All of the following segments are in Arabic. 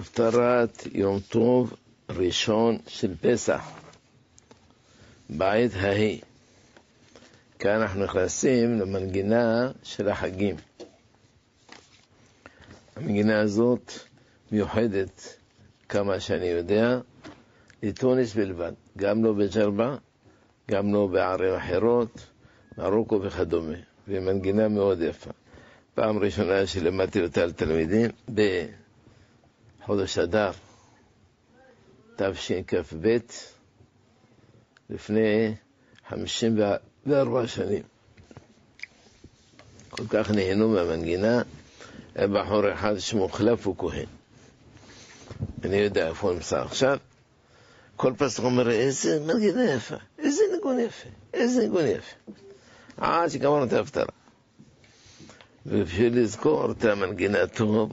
הפטרת יום טוב ראשון של פסח, בעת ההיא. כאן אנחנו נכנסים למנגינה של החגים. המנגינה הזאת מיוחדת, כמה שאני יודע, לתוניס בלבד, גם לא בג'רבה, גם לא בערים אחרות, מרוקו וכדומה, והיא מנגינה מאוד יפה. פעם ראשונה שלמדתי אותה לתלמידים, ב... חודש אדר, תשכ"ב, לפני 54 שנים. כל כך נהנו מהמנגינה, היה בחור אחד שמו חלף הוא כהן. אני יודע איפה הוא נמצא עכשיו. כל פסוק אומר, איזה מנגינה יפה, איזה ניגון יפה, איזה ניגון יפה. עד שגמרנו את ההפטרה. ובשביל לזכור את המנגינה טוב,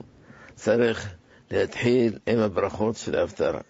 צריך يتحيل إما برخوت في الأفتر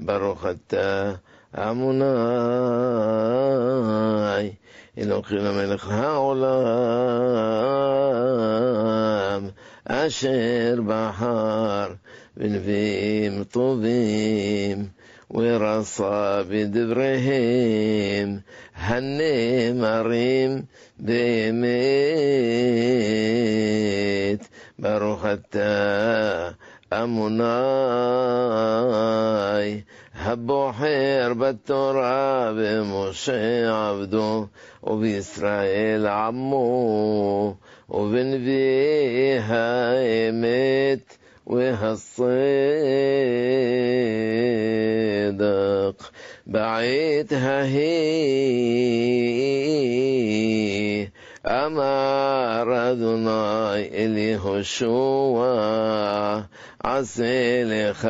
بروختا أموناي إلو قيل ملك هاولام أشير بحار فيم طوبيم ورصا بدبرهيم هني مريم بيميت بروختا أمناي هبو حرب التراب موسى عبده وبإسرائيل عمو وبنبيها مت وهالصدق بعيتها هي أما ردنا إليه شوى عسيلخ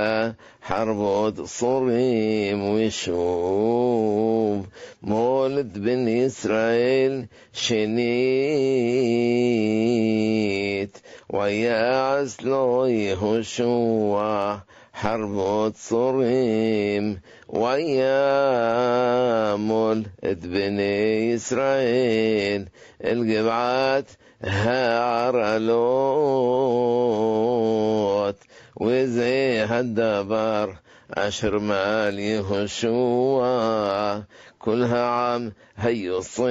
حربود صريم وشوب مولد بن إسرائيل شنيت ويا عسلو يهشوا حرب ويا مول بني إسرائيل الجبعات عرلوت وزي هالدبر عشر مال يهشوا كلها عام هيصي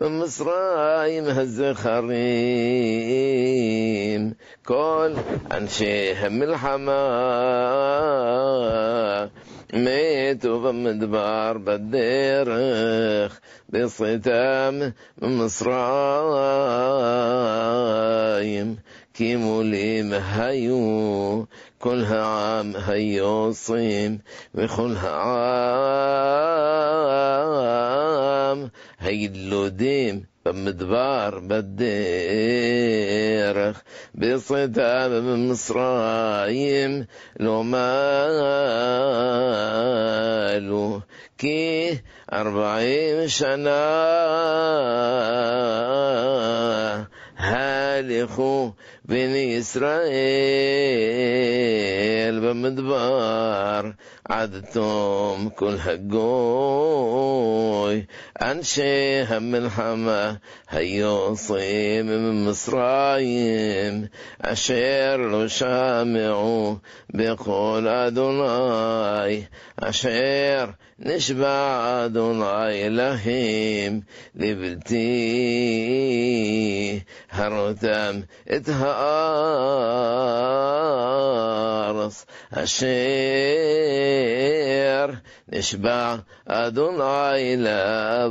من مصرايم هز خريم كل أنشي ملحمة ميتوا بمدبار بديرخ بصيتام مصرايم كيمو لي مهيو كلها عام صيم وكلها عام שם הילודים במדבר, בדרך, בסדה במצרים, לא מעלו, כי ארבעים שנה הלכו בני ישראל. بمدبار عدتم كل هجوي أنشي هم الحما هيو صيم من مصرايم أشير لو شامعوا بقول أدوناي أشير نشبع أدوناي لهيم لبلتي هرتم اتهارس أشير نشبع أدون عيلا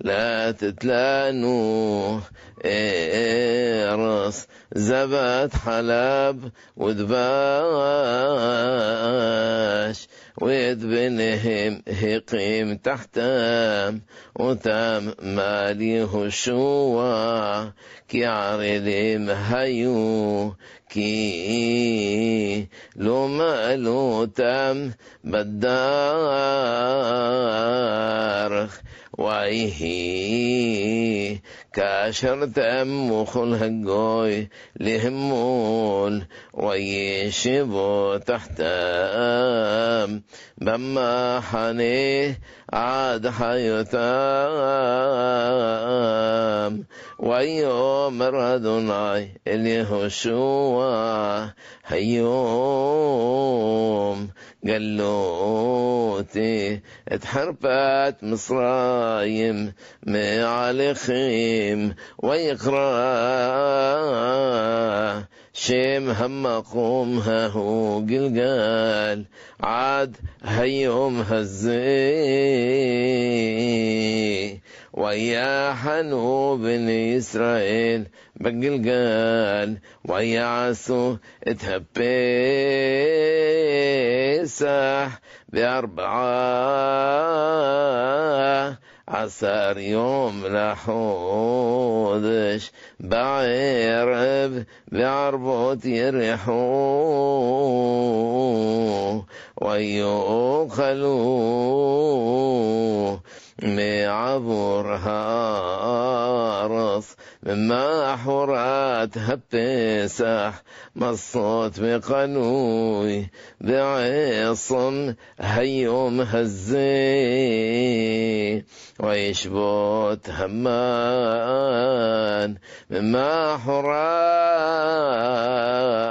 لا تتلانو إرس زبت حلب ودباش وإذ بنهم هقيم تحتام وتام مالي هشوة كي عرلم هيو كي لو مالو تم بالدار ويهي كاشر تأم وخلها لهمون لهمون ويشبو تحتام بما حني عاد حيتام ويوم رادوناي اليهوشوا هيوم قلوتي اتحرفت مصرايم معلخين شيم ويقرا شيم هم قوم هو قلقال عاد هيوم هزي ويا حنو بن إسرائيل بقلقال ويا عسو اتهبيسح بأربعة عسى أن لحودش بعرب بعربوت يرحو ويؤخلوه معبر هارث مما حرات هبسح مصوت بقنوي بعصم هيوم هزي ويشبوت همان مما حرات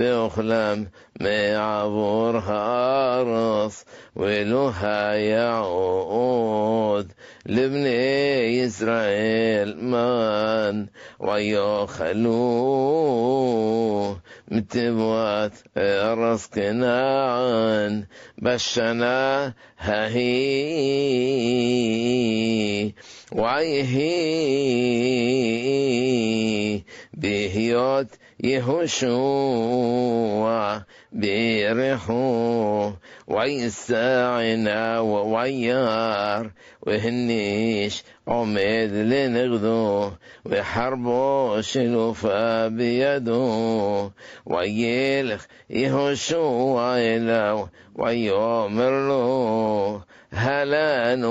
بأخلام معبور عبور هارص ولها يعود لبني إسرائيل من ويخلوه متبوات رص كنعان بشنا ههي ويهي بهيوت يهشوا بيرحوا ويساعنا وويار وهنيش عمد لنغدو وحربو شلوفا بيدو ويلخ يهشوا إلو ويومر له هلان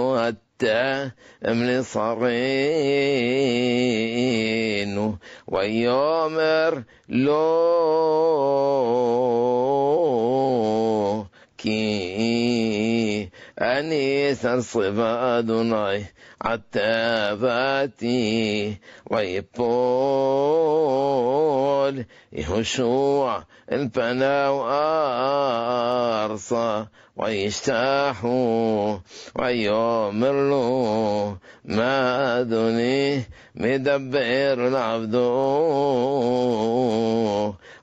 من صرين ويومر لو كي أنيس الصفاد ناي عتاباتي ويبول يهشوع البنا وارصا ويستاحوا ويؤمروا ما أدني مدبر العبد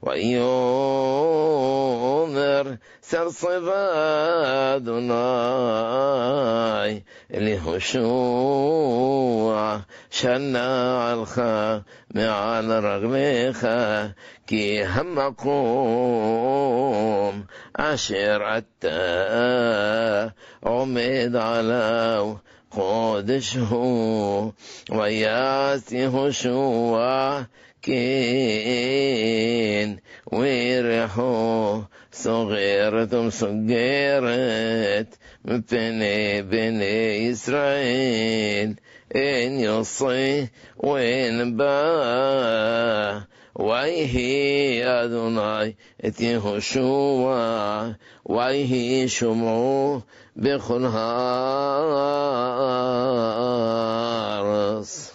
ويمر سرصفا دناي لهشوع شنع الخا على الرغم خا كي هم أقوم عشير التالي عمد على قدشه وياته كين ويرحو صغيرتم صغيرت بني بني إسرائيل إن يصي وين با ويهي أدوناي إتي هشوا ويهي شمعو بخنهار